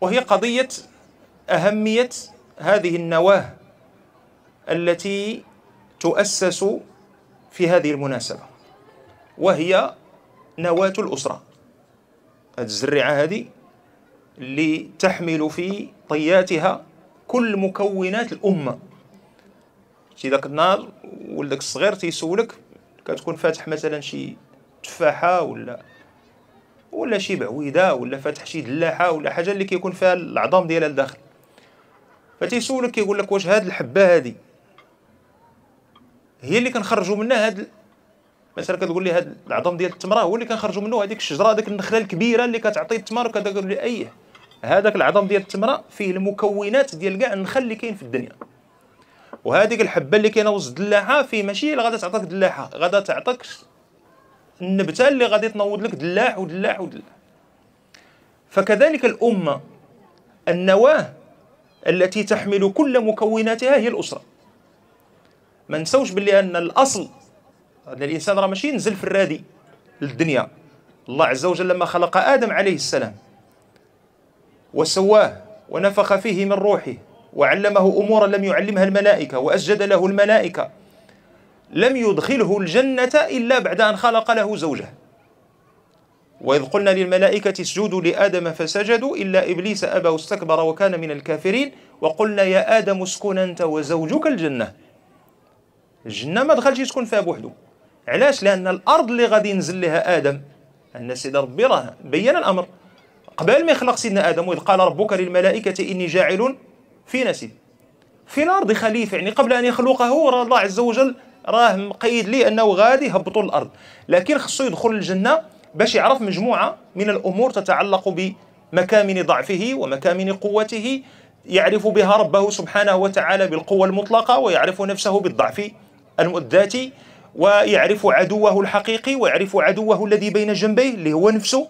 وهي قضية أهمية هذه النواه التي تؤسس في هذه المناسبة وهي نواة الأسرة هذه الزريعة هذه اللي تحمل في طياتها كل مكونات الأمة شي داك النهار ولدك الصغير تيسولك كتكون فاتح مثلا شي تفاحة ولا ولا شي بعويده ولا فاتح شي دلاحه ولا حاجه اللي كيكون فيها العظام ديالها لداخل فتيسولك كيقول لك واش هاد الحبه هادي هي اللي كنخرجوا منها هاد مثلا كتقول لي هاد العظم ديال التمره هو اللي كنخرجوا منه هذيك الشجره هذيك النخله الكبيره اللي كتعطي التمر كتقول لي ايه هذاك العظم ديال التمره فيه المكونات ديال كاع النخل اللي كاين في الدنيا وهذيك الحبه اللي كاينه وسط الدلاحه فيه ماشي اللي غادا تعطيك دلاحه غادا تعطيك النبته اللي غادي تنوض لك دلاع ودلاع ودلاع فكذلك الامه النواه التي تحمل كل مكوناتها هي الاسره ما نساوش بلي ان الاصل ان الانسان راه ماشي نزل في الرادي للدنيا الله عز وجل لما خلق ادم عليه السلام وسواه ونفخ فيه من روحه وعلمه امورا لم يعلمها الملائكه واسجد له الملائكه لم يدخله الجنة إلا بعد أن خلق له زوجه وإذ قلنا للملائكة اسجدوا لآدم فسجدوا إلا إبليس أبى واستكبر وكان من الكافرين وقلنا يا آدم اسكن أنت وزوجك الجنة الجنة ما دخلش يسكن فيها بوحده علاش لأن الأرض اللي غادي ينزل لها آدم أن سيدنا ربي راه بين الأمر قبل ما يخلق سيدنا آدم وإذ قال ربك للملائكة إني جاعل في نسي في الأرض خليفة يعني قبل أن يخلقه راه الله عز وجل راه مقيد ليه انه غادي يهبطوا الارض لكن خصو يدخل الجنه باش يعرف مجموعه من الامور تتعلق بمكامن ضعفه ومكامن قوته يعرف بها ربه سبحانه وتعالى بالقوه المطلقه ويعرف نفسه بالضعف الذاتي ويعرف عدوه الحقيقي ويعرف عدوه الذي بين جنبيه اللي هو نفسه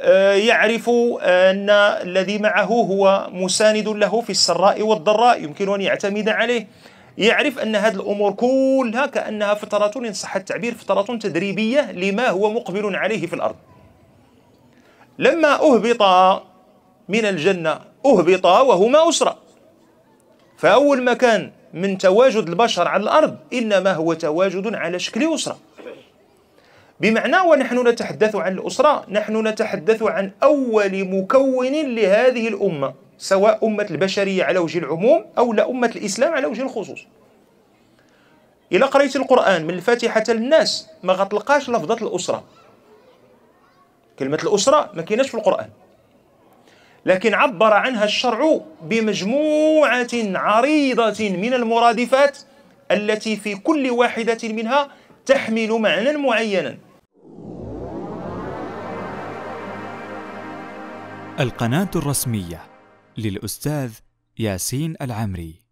آه، يعرف أن الذي معه هو مساند له في السراء والضراء يمكن أن يعتمد عليه يعرف أن هذه الأمور كلها كأنها فترة إن صح التعبير فترة تدريبية لما هو مقبل عليه في الأرض لما أهبط من الجنة أهبط وهما أسرة فأول مكان من تواجد البشر على الأرض إنما هو تواجد على شكل أسرة بمعنى ونحن نتحدث عن الأسرة نحن نتحدث عن أول مكون لهذه الأمة سواء أمة البشرية على وجه العموم أو أمة الإسلام على وجه الخصوص إلا قريت القرآن من الفاتحة للناس ما غتلقاش لفظة الأسرة كلمة الأسرة ما كيناش في القرآن لكن عبر عنها الشرع بمجموعة عريضة من المرادفات التي في كل واحدة منها تحمل معنى معينا القناة الرسمية للأستاذ ياسين العمري